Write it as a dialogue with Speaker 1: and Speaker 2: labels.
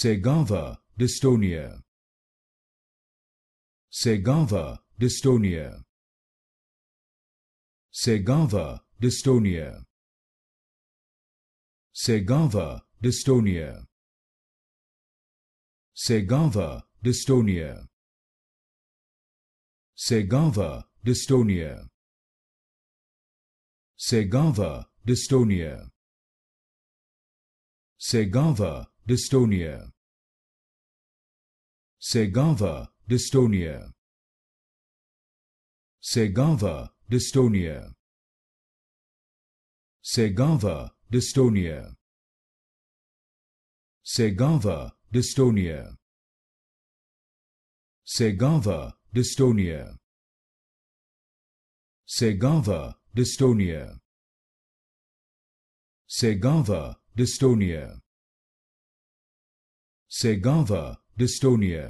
Speaker 1: Segava dystonia. Segava dystonia. Segava dystonia. Segava dystonia. Segava dystonia. Segava dystonia. Segava. dystonia. Segawa dystonia. Segava dystonia. Segava dystonia. Segava dystonia. Segava dystonia. Segava dystonia. Segava dystonia. Segawa dystonia. Segava, dystonia.